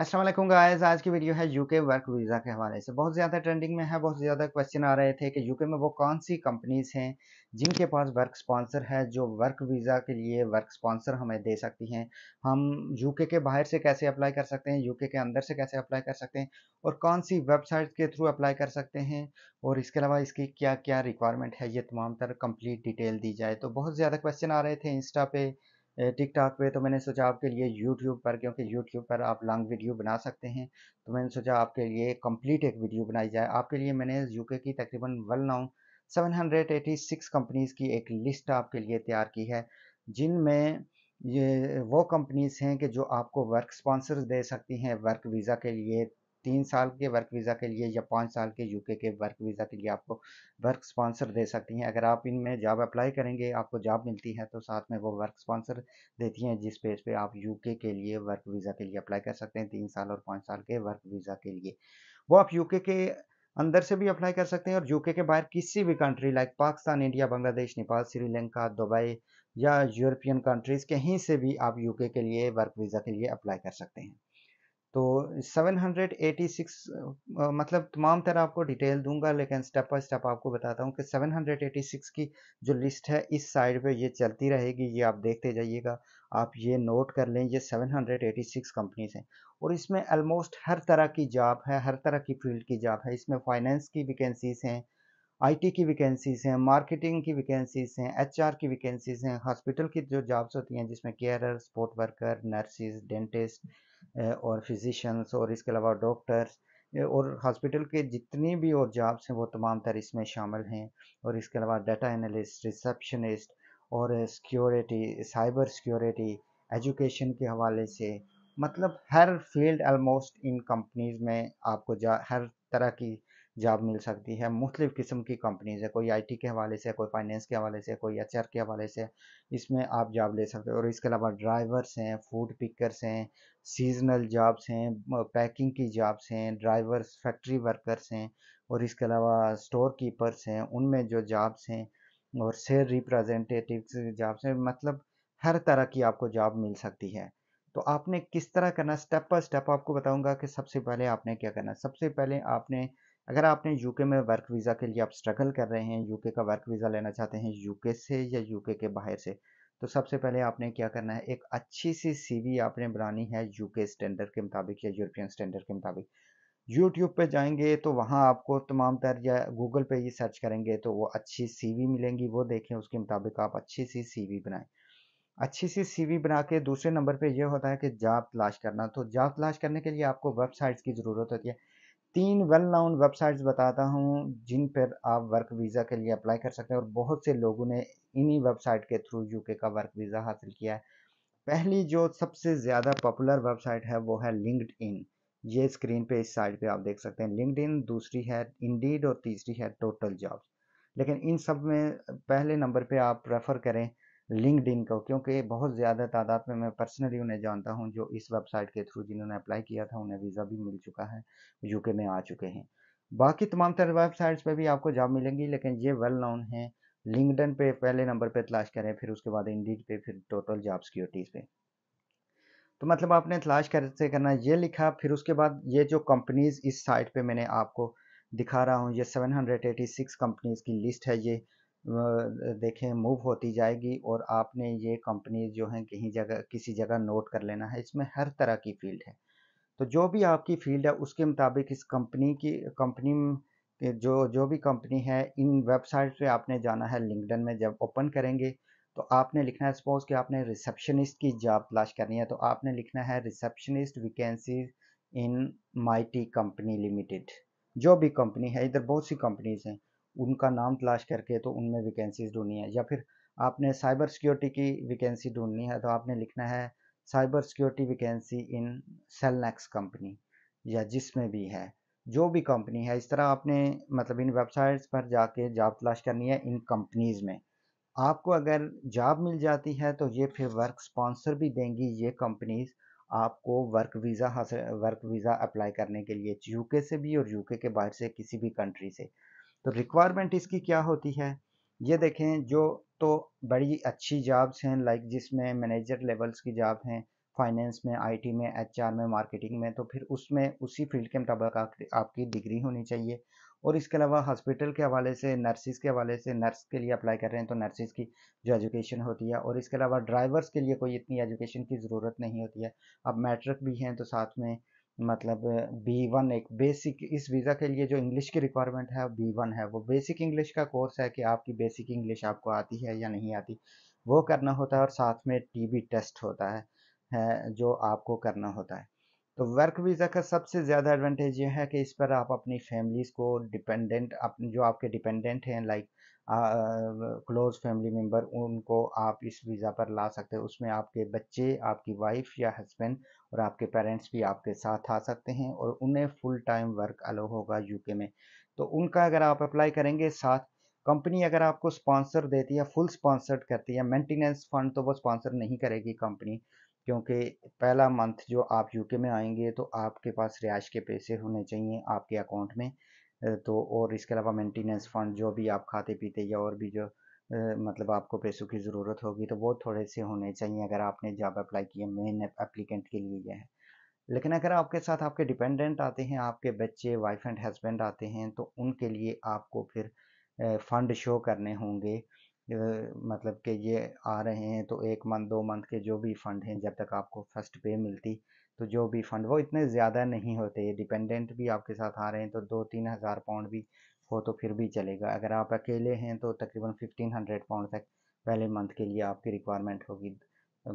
Aslam guys आज की video है यूके वर्क वीज़ा के हवाले से बहुत ज़्यादा ट्रेंडिंग में है बहुत ज़्यादा क्वेश्चन आ रहे थे कि यूके में वो कौन सी कंपनीज़ हैं जिनके पास वर्क स्पॉन्सर है जो वर्क वीज़ा के लिए वर्क स्पॉन्सर हमें दे सकती हैं हम यूके के बाहर से कैसे अप्लाई कर सकते हैं यूके के अंदर से कैसे अप्लाई कर सकते हैं और कौन सी वेबसाइट के थ्रू अप्लाई कर सकते हैं और इसके अलावा इसकी क्या क्या रिक्वायरमेंट है ये तमाम तर कम्प्लीट डिटेल दी जाए तो बहुत ज़्यादा क्वेश्चन आ रहे थे इंस्टा पे टिकटॉक पे तो मैंने सोचा आपके लिए यूट्यूब पर क्योंकि यूट्यूब पर आप लॉन्ग वीडियो बना सकते हैं तो मैंने सोचा आपके लिए कंप्लीट एक वीडियो बनाई जाए आपके लिए मैंने यूके की तकरीबन वेल नाउ 786 कंपनीज़ की एक लिस्ट आपके लिए तैयार की है जिनमें ये वो कंपनीज़ हैं कि जो आपको वर्क स्पॉन्सर्स दे सकती हैं वर्क वीज़ा के लिए तीन साल के वर्क वीज़ा के लिए या पाँच साल के यूके के वर्क वीज़ा के लिए आपको वर्क स्पॉन्सर दे सकती हैं अगर आप इनमें जॉब अप्लाई करेंगे आपको जॉब मिलती है तो साथ में वो वर्क स्पॉन्सर देती हैं जिस पेज पे आप यूके के लिए वर्क वीज़ा के लिए अप्लाई कर सकते हैं तीन साल और पाँच साल के वर्क वीज़ा के लिए वो आप यू के अंदर से भी अप्लाई कर सकते हैं और यूके के बाहर किसी भी country like Pakistan India Bangladesh Nepal Sri Lanka Dubai या यूरोपियन कंट्रीज़ कहीं से भी आप यूके के लिए वर्क वीज़ा के लिए अप्लाई कर सकते हैं तो 786 मतलब तमाम तरह आपको डिटेल दूंगा लेकिन स्टेप बाय स्टेप आपको बताता हूँ कि 786 की जो लिस्ट है इस साइड पे ये चलती रहेगी ये आप देखते जाइएगा आप ये नोट कर लें ये 786 कंपनीज हैं और इसमें ऑलमोस्ट हर तरह की जॉब है हर तरह की फील्ड की जॉब है इसमें फाइनेंस की वैकेंसीज़ हैं आईटी की वैकेंसीज़ हैं मार्केटिंग की वैकेंसीज़ हैं एचआर की वैकेंसीज़ हैं हॉस्पिटल की जो जॉब्स होती हैं जिसमें carer support worker nurses dentist और फिजिशंस और इसके अलावा डॉक्टर्स और हॉस्पिटल के जितनी भी और जॉब्स हैं वो तमाम तर इसमें शामिल हैं और इसके अलावा डाटा एनालिस्ट रिसेप्शनिस्ट और सिक्योरिटी साइबर सिक्योरिटी एजुकेशन के हवाले से मतलब हर फील्ड ऑलमोस्ट इन कंपनीज में आपको जा हर तरह की जॉब मिल सकती है मुख्तलिफ़ किस्म की कंपनीज़ है कोई आईटी के हवाले से कोई फाइनेंस के हवाले से कोई एचआर के हवाले से इसमें आप जॉब ले सकते हो और इसके अलावा ड्राइवर्स हैं फूड पिकर्स हैं सीजनल जॉब्स हैं पैकिंग की जॉब्स हैं ड्राइवर्स फैक्ट्री वर्कर्स हैं और इसके अलावा स्टोर कीपर्स हैं उनमें जो जॉब्स हैं और सेल रिप्रजेंटेटिव जॉब्स हैं मतलब हर तरह की आपको जॉब मिल सकती है तो आपने किस तरह करना स्टेप बाय स्टेप आपको बताऊंगा कि सबसे पहले आपने क्या करना सबसे पहले आपने अगर आपने यूके में वर्क वीज़ा के लिए आप स्ट्रगल कर रहे हैं यूके का वर्क वीज़ा लेना चाहते हैं यूके से या यूके के बाहर से तो सबसे पहले आपने क्या करना है एक अच्छी सी सीवी आपने बनानी है यूके स्टैंडर्ड के मुताबिक या यूरोपियन स्टैंडर्ड के मुताबिक यूट्यूब पे जाएंगे तो वहाँ आपको तमाम तर या गूगल पे ही सर्च करेंगे तो वो अच्छी सीवी मिलेंगी वो देखें उसके मुताबिक आप अच्छी सी सीवी बनाएं अच्छी सी सीवी बना के दूसरे नंबर पे ये होता है कि जॉब तलाश करना तो जॉब तलाश करने के लिए आपको वेबसाइट्स की ज़रूरत होती है तीन वेल नाउन वेबसाइट्स बताता हूँ जिन पर आप वर्क वीज़ा के लिए अप्लाई कर सकते हैं और बहुत से लोगों ने इन्हीं वेबसाइट के थ्रू यूके का वर्क वीज़ा हासिल किया है पहली जो सबसे ज़्यादा पॉपुलर वेबसाइट है वो है लिंक्ड इन ये स्क्रीन पे इस साइड पे आप देख सकते हैं लिंकड इन दूसरी है इंडीड और तीसरी है टोटल जॉब लेकिन इन सब में पहले नंबर पे आप प्रेफर करें लिंकड को क्योंकि बहुत ज़्यादा तादाद में मैं पर्सनली उन्हें जानता हूँ जो इस वेबसाइट के थ्रू जिन्होंने अप्लाई किया था उन्हें वीज़ा भी मिल चुका है यूके में आ चुके हैं बाकी तमाम तरह वेबसाइट्स पर भी आपको जॉब मिलेंगी लेकिन ये वेल नोन है लिंकडन पे पहले नंबर पे तलाश करें फिर उसके बाद इंडीड पे फिर टोटल जॉब सिक्योरिटीज़ पे तो मतलब आपने तलाश करते करना ये लिखा फिर उसके बाद ये जो कंपनीज़ इस साइट पे मैंने आपको दिखा रहा हूँ ये 786 कंपनीज़ की लिस्ट है ये देखें मूव होती जाएगी और आपने ये कंपनी जो हैं कहीं जगह किसी जगह नोट कर लेना है इसमें हर तरह की फील्ड है तो जो भी आपकी फील्ड है उसके मुताबिक इस कंपनी की कंपनी जो जो भी कंपनी है इन वेबसाइट पे आपने जाना है लिंकडन में जब ओपन करेंगे तो आपने लिखना है सपोज कि आपने रिसेप्शनिस्ट की जॉब तलाश करनी है तो आपने लिखना है receptionist vacancy in Mighty company limited जो भी कंपनी है इधर बहुत सी कंपनीज हैं उनका नाम तलाश करके तो उनमें वैकेंसीज ढूंढनी है या फिर आपने साइबर सिक्योरिटी की वैकेंसी ढूंढनी है तो आपने लिखना है cyber security vacancy in Cellnex company या जिसमें भी है जो भी कंपनी है इस तरह आपने मतलब इन वेबसाइट्स पर जाके जॉब तलाश करनी है इन कंपनीज़ में आपको अगर जॉब मिल जाती है तो ये फिर वर्क स्पॉन्सर भी देंगी ये कंपनीज़ आपको वर्क वीज़ा हासिल वर्क वीज़ा अप्लाई करने के लिए यूके से भी और यूके के बाहर से किसी भी कंट्री से तो रिक्वायरमेंट इसकी क्या होती है ये देखें जो तो बड़ी अच्छी जॉब्स हैं लाइक जिसमें मैनेजर लेवल्स की जॉब हैं फाइनेंस में आईटी में एचआर में मार्केटिंग में तो फिर उसमें उसी फील्ड के मुताबिक आपकी डिग्री होनी चाहिए और इसके अलावा हॉस्पिटल के हवाले से नर्सिस के हवाले से नर्स के लिए अप्लाई कर रहे हैं तो नर्सिस की जो एजुकेशन होती है और इसके अलावा ड्राइवर्स के लिए कोई इतनी एजुकेशन की ज़रूरत नहीं होती है अब मैट्रिक भी हैं तो साथ में मतलब बी वन एक बेसिक इस वीज़ा के लिए जो इंग्लिश की रिक्वायरमेंट है बी वन है वो बेसिक इंग्लिश का कोर्स है कि आपकी बेसिक इंग्लिश आपको आती है या नहीं आती वो करना होता है और साथ में टीबी टेस्ट होता है, है जो आपको करना होता है तो वर्क वीज़ा का सबसे ज़्यादा एडवांटेज ये है कि इस पर आप अपनी फैमिलीज़ को डिपेंडेंट अप जो आपके डिपेंडेंट हैं लाइक क्लोज फैमिली मेम्बर उनको आप इस वीज़ा पर ला सकते हैं उसमें आपके बच्चे आपकी वाइफ या हस्बैंड और आपके पेरेंट्स भी आपके साथ आ सकते हैं और उन्हें फुल टाइम वर्क अलो होगा यूके में तो उनका अगर आप अप्लाई करेंगे साथ कंपनी अगर आपको स्पॉन्सर देती है फुल स्पॉन्सर्ड करती है मेंटेनेंस फंड तो वो स्पॉन्सर नहीं करेगी कंपनी क्योंकि पहला मंथ जो आप यूके में आएंगे तो आपके पास रिहाइश के पैसे होने चाहिए आपके अकाउंट में तो और इसके अलावा मेंटेनेंस फंड जो भी आप खाते पीते या और भी जो मतलब आपको पैसों की ज़रूरत होगी तो वो थोड़े से होने चाहिए अगर आपने जॉब अप्लाई किए मेन एप्लीकेंट के लिए यह है लेकिन अगर आपके साथ आपके डिपेंडेंट आते हैं आपके बच्चे वाइफ एंड हस्बैंड आते हैं तो उनके लिए आपको फिर फ़ंड शो करने होंगे मतलब कि ये आ रहे हैं तो एक मंथ दो मंथ के जो भी फ़ंड हैं जब तक आपको फर्स्ट पे मिलती तो जो भी फ़ंड वो इतने ज़्यादा नहीं होते डिपेंडेंट भी आपके साथ आ रहे हैं तो दो तीन हज़ार पाउंड भी हो तो फिर भी चलेगा अगर आप अकेले हैं तो तकरीबन फिफ्टीन हंड्रेड पाउंड तक पहले मंथ के लिए आपकी रिक्वायरमेंट होगी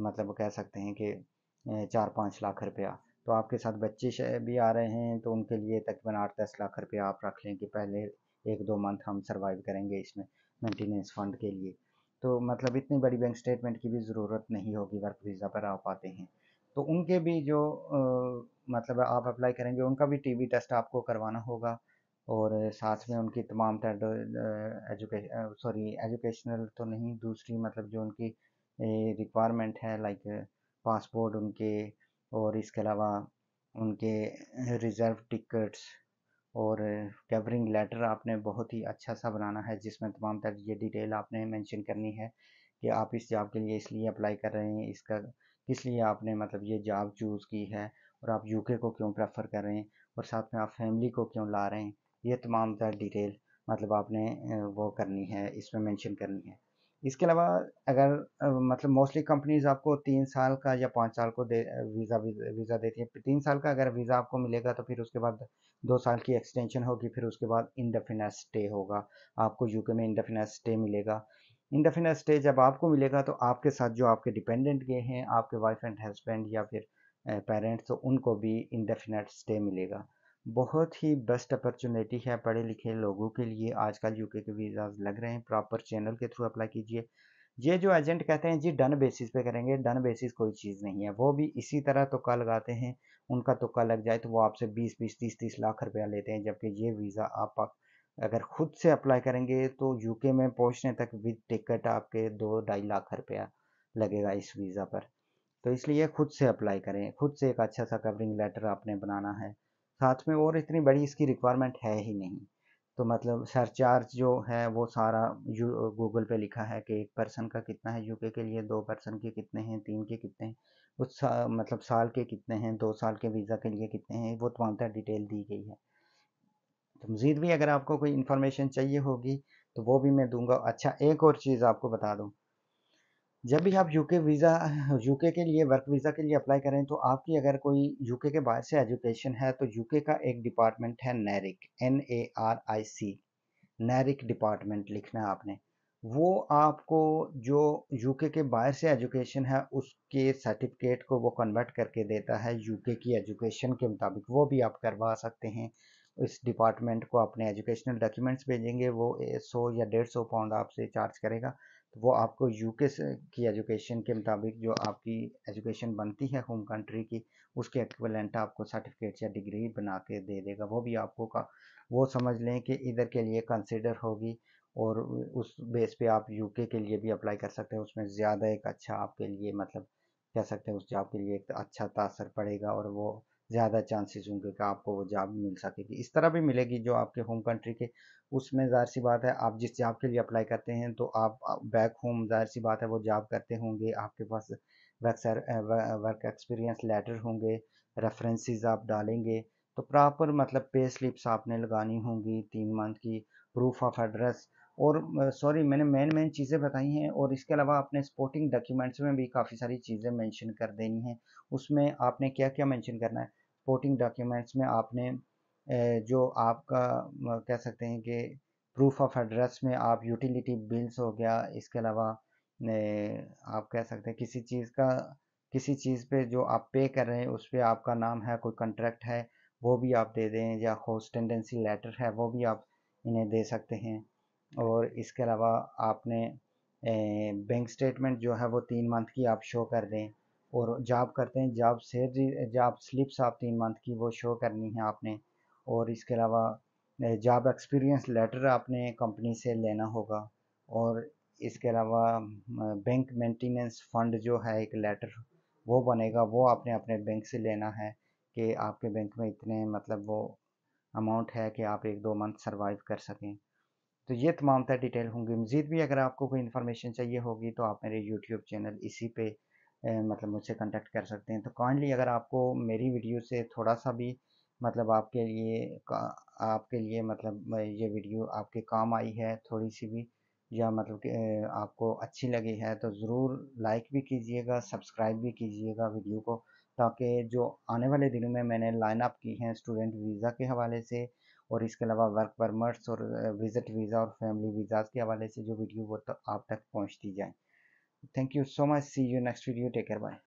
मतलब कह सकते हैं कि चार पाँच लाख रुपया तो आपके साथ बच्चे भी आ रहे हैं तो उनके लिए तकरीबन आठ दस लाख रुपया आप रख लें कि पहले एक दो मंथ हम सर्वाइव करेंगे इसमें मेंटेनेंस फंड के लिए तो मतलब इतनी बड़ी बैंक स्टेटमेंट की भी ज़रूरत नहीं होगी वर्क वीज़ा पर आप आते हैं तो उनके भी जो आ, मतलब आप अप्लाई करेंगे उनका भी टीबी टेस्ट आपको करवाना होगा और साथ में उनकी तमाम तरह एजुकेशन सॉरी एजुकेशनल तो नहीं दूसरी मतलब जो उनकी रिक्वायरमेंट है लाइक पासपोर्ट उनके और इसके अलावा उनके रिज़र्व टिकट्स और कवरिंग लेटर आपने बहुत ही अच्छा सा बनाना है जिसमें तमाम तरह ये डिटेल आपने मेंशन करनी है कि आप इस जॉब के लिए इसलिए अप्लाई कर रहे हैं इसका किस लिए आपने मतलब ये जॉब चूज़ की है और आप यूके को क्यों प्रेफर कर रहे हैं और साथ में आप फैमिली को क्यों ला रहे हैं ये तमाम तर डिटेल मतलब आपने वो करनी है इसमें मेंशन करनी है इसके अलावा अगर मतलब मोस्टली कंपनीज आपको तीन साल का या पाँच साल को दे वीज़ा वीज़ा देती है तीन साल का अगर वीज़ा आपको मिलेगा तो फिर उसके बाद दो साल की एक्सटेंशन होगी फिर उसके बाद इंडेफिनेट स्टे होगा आपको यूके में इंडेफिनेट स्टे मिलेगा इंडेफिनेट स्टे जब आपको मिलेगा तो आपके साथ जो आपके डिपेंडेंट गए हैं आपके वाइफ एंड हस्बैंड या फिर पेरेंट्स तो उनको भी इंडेफिनेट स्टे मिलेगा बहुत ही बेस्ट अपॉर्चुनिटी है पढ़े लिखे लोगों के लिए आजकल यूके के वीज़ाज लग रहे हैं प्रॉपर चैनल के थ्रू अप्लाई कीजिए ये जो एजेंट कहते हैं जी डन बेसिस पे करेंगे डन बेसिस कोई चीज़ नहीं है वो भी इसी तरह तुक्का लगाते हैं उनका तुक्का लग जाए तो वो आपसे 20 बीस तीस तीस लाख रुपया लेते हैं जबकि ये वीज़ा आप अगर ख़ुद से अप्लाई करेंगे तो यूके में पहुँचने तक विद टिकट आपके दो ढाई लाख रुपया लगेगा इस वीज़ा पर तो इसलिए ख़ुद से अप्लाई करें खुद से एक अच्छा सा कवरिंग लेटर आपने बनाना है साथ में और इतनी बड़ी इसकी रिक्वायरमेंट है ही नहीं तो मतलब सरचार्ज जो है वो सारा यू गूगल पे लिखा है कि एक पर्सन का कितना है यूके के लिए दो पर्सन के कितने हैं तीन के कितने हैं उस सा, मतलब साल के कितने हैं दो साल के वीज़ा के लिए कितने हैं वो तमाम तो डिटेल दी गई है तो मज़ीद भी अगर आपको कोई इन्फॉर्मेशन चाहिए होगी तो वो भी मैं दूंगा अच्छा एक और चीज़ आपको बता दूँ जब भी आप यूके वीज़ा यूके के लिए वर्क वीज़ा के लिए अप्लाई करें तो आपकी अगर कोई यूके के बाहर से एजुकेशन है तो यूके का एक डिपार्टमेंट है NARIC N A R I C NARIC department लिखना है आपने वो आपको जो यूके के बाहर से एजुकेशन है उसके सर्टिफिकेट को वो कन्वर्ट करके देता है यूके की एजुकेशन के मुताबिक वो भी आप करवा सकते हैं इस डिपार्टमेंट को अपने एजुकेशनल डॉक्यूमेंट्स भेजेंगे वो सौ या डेढ़ सौ पाउंड आपसे चार्ज करेगा तो वो आपको यूके से की एजुकेशन के मुताबिक जो आपकी एजुकेशन बनती है होम कंट्री की उसके एक्वलेंट आपको सर्टिफिकेट या डिग्री बना के दे देगा वो भी आपको का वो समझ लें कि इधर के लिए कंसिडर होगी और उस बेस पे आप यूके के लिए भी अप्लाई कर सकते हैं उसमें ज़्यादा एक अच्छा आपके लिए मतलब कह सकते हैं उस जॉब के लिए एक अच्छा तासर पड़ेगा और वो ज़्यादा चांसेस होंगे कि आपको वो जॉब मिल सकेगी इस तरह भी मिलेगी जो आपके होम कंट्री के उसमें ज़ाहिर सी बात है आप जिस जॉब के लिए अप्लाई करते हैं तो आप बैक होम ज़ाहिर सी बात है वो जॉब करते होंगे आपके पास वर्क एक्सपीरियंस लेटर होंगे रेफरेंसेस आप डालेंगे तो प्रॉपर मतलब पे स्लिप्स आपने लगानी होंगी तीन मंथ की प्रूफ ऑफ एड्रेस और सॉरी मैंने मेन मेन चीज़ें बताई हैं और इसके अलावा आपने स्पोर्टिंग डॉक्यूमेंट्स में भी काफ़ी सारी चीज़ें मेंशन कर देनी हैं उसमें आपने क्या क्या मेंशन करना है स्पोर्टिंग डॉक्यूमेंट्स में आपने जो आपका कह सकते हैं कि प्रूफ ऑफ एड्रेस में आप यूटिलिटी बिल्स हो गया इसके अलावा आप कह सकते हैं किसी चीज़ का किसी चीज़ पर जो आप पे कर रहे हैं उस पर आपका नाम है कोई कंट्रैक्ट है वो भी आप दे दें या होस्ट टेंडेंसी लेटर है वो भी आप इन्हें दे सकते हैं और इसके अलावा आपने बैंक स्टेटमेंट जो है वो तीन मंथ की आप शो कर दें और जॉब करते हैं जॉब सैलरी जॉब स्लिप्स आप तीन मंथ की वो शो करनी है आपने और इसके अलावा जॉब एक्सपीरियंस लेटर आपने कंपनी से लेना होगा और इसके अलावा बैंक मेंटेनेंस फंड जो है एक लेटर वो बनेगा वो आपने अपने बैंक से लेना है कि आपके बैंक में इतने मतलब वो अमाउंट है कि आप एक दो मंथ सर्वाइव कर सकें तो ये तमाम तरह डिटेल होंगी मज़ीद भी अगर आपको कोई इन्फॉर्मेशन चाहिए होगी तो आप मेरे यूट्यूब चैनल इसी पे ए, मतलब मुझसे कंटेक्ट कर सकते हैं तो काइंडली अगर आपको मेरी वीडियो से थोड़ा सा भी मतलब आपके लिए आपके लिए मतलब ये वीडियो आपके काम आई है थोड़ी सी भी या मतलब कि आपको अच्छी लगी है तो ज़रूर लाइक भी कीजिएगा सब्सक्राइब भी कीजिएगा वीडियो को ताकि जो आने वाले दिनों में मैंने लाइन अप की हैं स्टूडेंट वीज़ा के हवाले से और इसके अलावा वर्क परमर्ट्स और विजिट वीज़ा और फैमिली वीज़ाज के हवाले से जो वीडियो वो तो आप तक पहुँचती जाए thank you so much see you next video take care bye